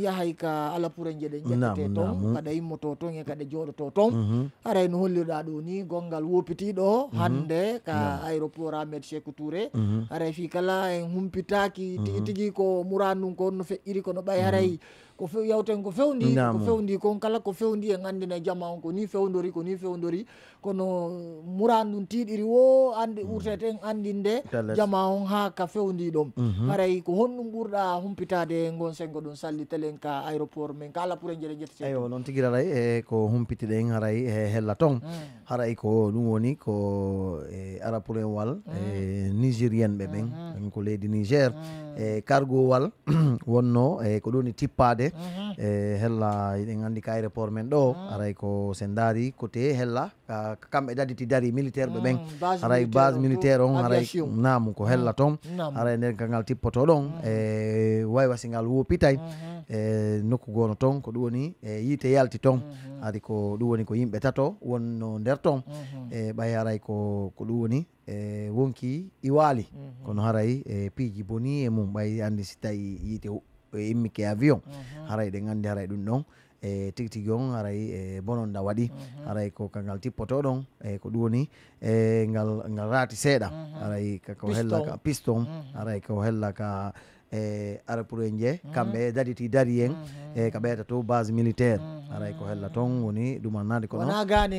yahay ka alapura jeɗen ƴettete ton kada immoto ton e kada jooɗoto ton mhm. aray no hollirɗa ɗo ni gongal wopitiɗo mhm. hande ka aéroport ahmed cheikou touré mhm. aray fi kala en humpitaki tigi tigi ko muran ɗum ko no feƴƴiri kono ɓay aray mm -hmm ko few yawten ko fewndi ko kon kala ko fewndi en andina jama on ko ni fewndori ko ni fewndori kono muran ɗum tiɗiri wo andi ɓurteten andinde jama on ha ka fewndi ɗom aray ko honɗum ɓurɗa humpitade gon sengo ɗum telen eh, ka aéroport men kala pour jere jeɗe jettete eyo noon tigui mm. aray e ko humpitiɗen haray e hella ton haray ko ɗum woni ko e eh, arapour wal e nigérien ɓe ɓen ko leydi niger e cargo wal wonno e ko ɗoni tippade e hella eɗen gandi ka aéroport men ɗo mm-hmm. aray ko sen daari côté hella kamɓe daditi dari militaire ɓe ɓen mm, aray base militaire on aray namu ko mm, hella toon aray nder kangal tippoto ɗon mm-hmm. e waywasi ngal wopitay mm-hmm. Eh, nokku gono ton ko ɗum woni e eh, yiite yalti ton mm-hmm. adi ko ɗum woni ko yimɓe tato wonno nder ton mm-hmm. e eh, ɓay haray ko ko ɗum woni e wonki iwaali mm-hmm. kono haray e piiji boni e mum ɓay andi si tawi yiite immike avion haray ɗe gandi haray ɗum ɗon e tigi on haray e bononɗa waɗi haray ko kangal tippoto ɗon e ko ɗum woni e ngal ngal rati seeɗa mm-hmm. ara kako ka piston mm-hmm. ara ko hella ka e ara pour mm-hmm. en jee eh, kamɓe daditi dari en e ka ɓeyta to base militaire aray ko hella toon woni ɗumannade kono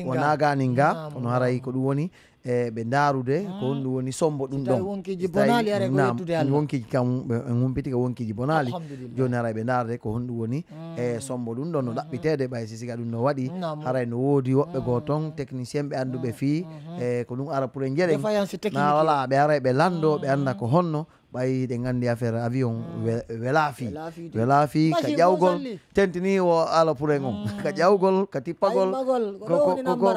wona ganin ga ah, kono haray ko ɗum woni e ɓe darude ko woni ɗum woni sombo ɗum ɗon wonkiji kam en humpiti ko wonkiji bonali joni haray ɓe darde ko honɗum woni e sombo ɗum ɗon no ɗaɓɓitede ɓay sisiga siga ɗum no waɗi haray no woodi woɓɓe go ton technicien ɓe annduɓe fi e ko ɗum ara pour e jeɗen na voilà ɓe ara ɓe lando ɓe anda ko honno ɓayi ɗe gandi affaire avion welaafi welaafi ka ƴawgol tentini o ala pour e on ka ƴawgol ka tippagol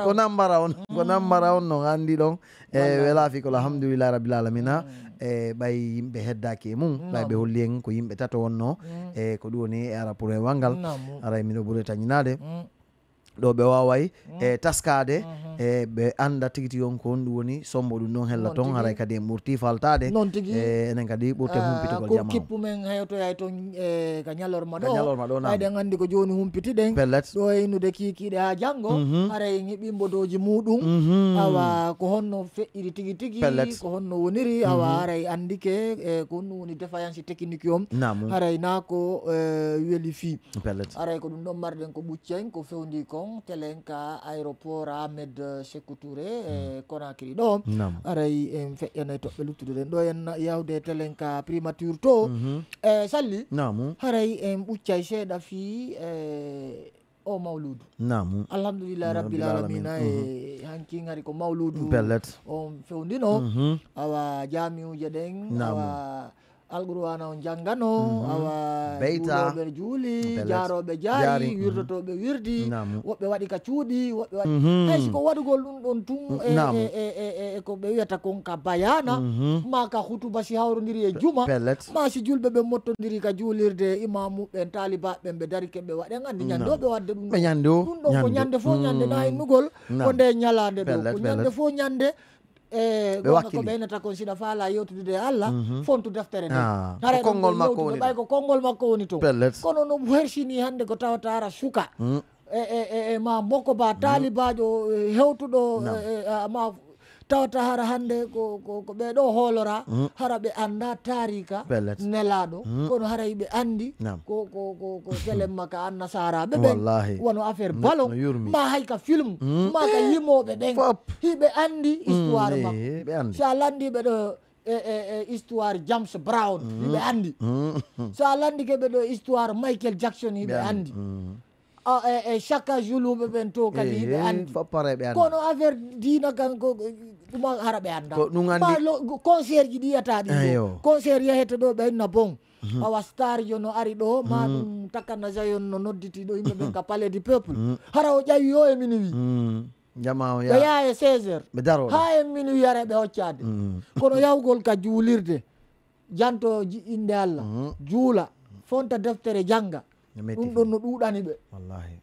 ko nambara on ko nambara on no anndi ɗon e welaafi ko alhamdoulillah rabbil eh, alamina e ɓay yimɓe heddaki e mum ɓay ɓe holli en ko yimɓe tato wonno e ko ɗum woni e ara pour e wangal ara miɗo ɓuuri tañinade ɗo ɓe waway mm. e eh, taskade mm-hmm. eh, e ɓe anda tigui tigui on ko honɗum woni sombo ɗum noon hella toon haray kadi e murti faltade noon e eh, enen kadi ɓurte ah, humpitugol jama kippu men hewto hay toon e ka ñalorma ɗo ñalorma ɗo hayɗen andi ko joni humpitiɗen pellet ɗo innude kikiɗe ha janggo mm-hmm. aray ɓimbodoji muɗum mm-hmm. awa ko honno feƴƴiri tigui tigui ko honno woniri awa haray andike e ko honɗum woni défaillance technique om haray na ko weli fi aray ko ɗum ɗon marɗen ko ɓuccen ko fewndi ko on telenka aéroport ahmed chekou eh, e conakry eh, hmm. ɗo aray en eh, feƴƴanay toɓɓe luttude ɗen ɗo en yawde telenka primature to mhm. e salli haray en ɓuccay seeɗa fi e o oh, mawludu namu alhamdulillah rabbil alamina e mhm. hanki gari ko mawludu pellet on fewndino mhm. awa jamiuje ɗen awa alqur'ana on jangano mhm. awa beytaɓe juuli jaroɓe jaari mhm. wirdotoɓe wirdi woɓɓe waɗi ka cuuɗi woɓɓe waɗi hay mhm. eh, siko waɗugol ɗum ɗon tun e eh, eh, ko ɓe wiyata kon ka bayana ma ka hutuba si hawrodiri e juma ma si julɓe ɓe mottodiri ka juulirde imamuɓen talibaɓen ɓe dari keɓe waɗe andi ñande oɓe wadde ɗum ɗum ɗon ko ñande fo ñande na innugol ko nde ñalade ɗo ko ñande fo ñande ɓe eh, wakkilo ko ɓeynata kon sina fa ala yewtude allah mhm. fontu deftere nde tare ah. konngol ɓay ko konngol makko woni to kono no hersini hannde ko tawata ara suka mm. e eh, eh, ma mokko ba talibajo mm. hewtuɗo ah, ma tawata hara hannde ko ko ko ɓeɗo holora mm. hara ɓe annda tarika nelaɗo mm. kono hara ɓe andi ko ko ko ko telemma ka an nasaraɓe ɓen wono affaire ballon ma hay ka film mm. ma ka eh, yimoɓe ɗen hiɓe andi histoire makko so a landi ɓeɗo e, e, e, histoire james brown hiɓe andi so a landi ke ɓeɗo histoire michael jackson hiɓe anndi e chaka juluɓe ɓen to kadi eh, hiɓe andi kono affaire dina kan ko ɗuma hara ɓe annda ɗum andi concert ji ɗi yiyata ɗi concert yahete eh, ɗo ɓe inna bon mhm. pawa star jo no ari ɗo ma ɗum mhm. takkanna jayon no nodditi ɗo yimɓe ɓen ka palais du peuple mhm. hara o ƴawi yo e mini jama o ɓe yaa e 16 heures ɓe daro ha e minuit yara ɓe hoccade kono yahugol ka juulirde janto inde allah juula fonta deftere janga ɗum ɗon eh, mhm. eh, e mhm. no ɗuɗani ɓe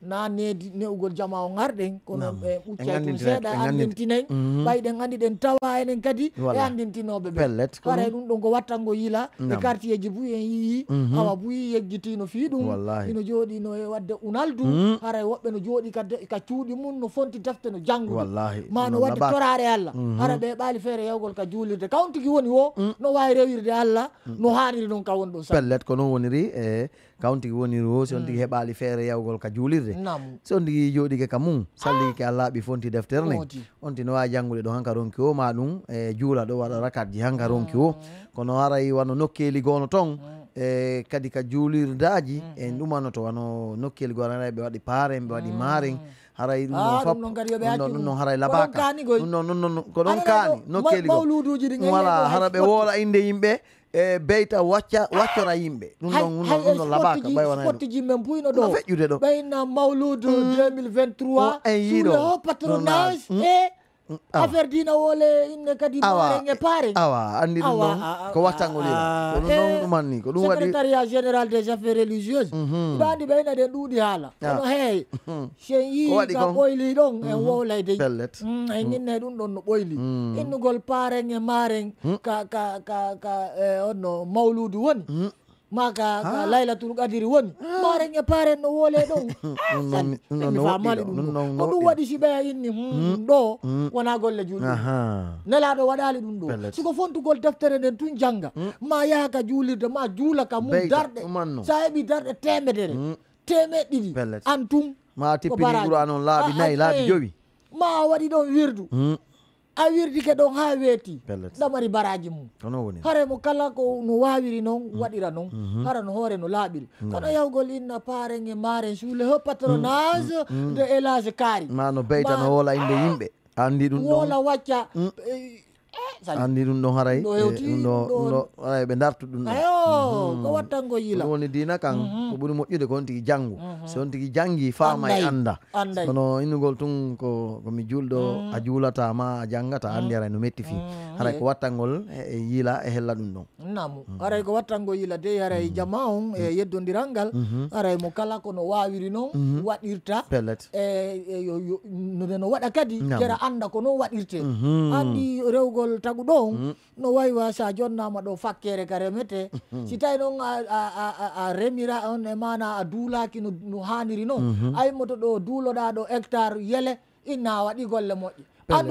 na nedi newugol jama o garɗen kono ɓe ɓuccay seeɗa andintinayi ɓayɗen andi ɗen tawa enen kadi e andintinoɓe ɓe haray ɗum ɗon ko wattango yila e quartier ji buy en yiyi awa buyi yeggitino fii ɗum ino jooɗi no e wadde unaldu mhm. haray e woɓɓe no jooɗi ka cuuɗi mum no fonti defte no janngude ma no wadde torare allah hara ɓe ɓaali feere yewgol ka juulirde kawon woni o mm. no wawi rewirde allah mm. no haniri noon ka woni ɗon pellet ko noon woniri e kawn tigi woni o si on tigi heɓali feere yawgol ka juulirde so on tigi jooɗi ke ka mum salligi ah! ke a laaɓi fonti deftere ne on tino wawi janngude ɗo hanka ronki o ma ɗum e juula ɗo waɗa rakatji hanka ronki o kono aray wano nokkeli gono ton hmm. e eh, kadi ka juulirdaji hmm, en ɗumano hmm. to wano nokkeli gono aray ɓe waɗi paare ɓe waɗi maare haray ɗum ah, fop ɗum noon haray labaka ɗum noon noon ko ɗon kaani nokkeli go wala hara ɓe woola inde yimɓe e beyta wacca waccora yimɓe ɗum ɗon ɗum ɗon labaka ɓay wona sporte ji men mbuyno ɗo feƴƴude ɗo ɓayna mawlude mm. 2023 en yiiɗo hoppatronage mm. e affaire dina wole inne kadi maarenge paare awa andi ɗum ɗon ko wattangolira ko ɗum eh, ɗon ko ɗum waɗi secrétariat général des affaires religieuses mbaɗi mhm. andi ɓe ina ɗen ɗuuɗi haala kono heey mhm. sen yii ka ɓoyli ɗon en wowlayde en inne ɗum ɗon no ɓoyli mm. innugol paaren e maaren mm. ka ka ka ka eh, onno mawludu woni mm maka ha? laylatul qadiri woni ɓaren e paren no wole ɗon mi famali ɗum ko ɗum waɗi siɓeya inni ɗo hmm, hmm, hmm. wona golle julɗi nelaɗo waɗali ɗum ɗo siko fontugol deftere nden tun janga ma yaha ka juulirde ma juula ka mum darɗe sa heɓi darɗe temedere temeɗe ɗiɗi an tum ma tippini ɓuura anon laaɓi ah, nayyi ah, laaɓi eh. jowi ma waɗi ɗon wirdu a wirdike ɗon ha weeti ɗamari baraji mum hare mo kala ko no wawiri noon waɗira noon mhm. no hoore no laaɓiri mm. kono yawgol inna paren mm. mm. e mare suule ho patronage de élage kaari ma no beyta no wola inde ah. yimɓe andi ɗum wola wacca eh, anndi ɗum ɗon haray ɗum ɓe dartu ɗum ɗo watta go yila woni dina kan mm-hmm. mm-hmm. ko ɓuri moƴƴude ko on tigi janngu so on tigi janngi faama e annda kono innugol tun ko komi julɗo a juulata ma a janngata anndi haray no metti fi haray ko wattangol e yila e hella ɗum ɗon namu mm-hmm. aray ko wattangol yila de aray jama on e yeddodiralngal aray mo kala kono wawiri noon waɗirta pellet e, e no waɗa kadi kera annda ko non waɗirte andi rewgol gudong mm. no wawi wa jonnama ɗo fakkere ka remete mm-hmm. si tawi noon a, a, a, a remira on e mana a duulaki no, no haniri no mm-hmm. ay moto ɗo duuloɗa ɗo hectare yele inna waɗi golle moƴƴe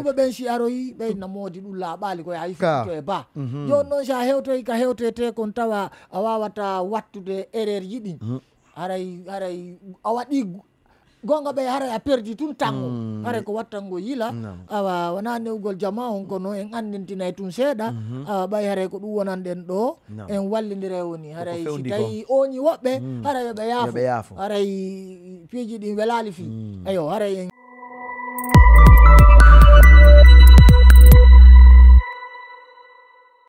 be ɓen si aroyi ɓey na moodi la bali ko hay fito e ba jon noon sa hewtoyi ka mm-hmm. te kon tawa a wawata wattude erreur ji ɗin aray aray a waɗi gonga ɓe hara a perdi tun tango mm. hara mhm. ko wattango yila no. awa wona newgol jama on kono en andintina tun seeɗa mm -hmm. awa ɓay hare ko ɗum wonanɗen ɗo no. en wallidire woni haray si tawi oñi woɓɓe mm. haray yoɓe yaafo haray peeji ɗin welali fi mm. eyo haray en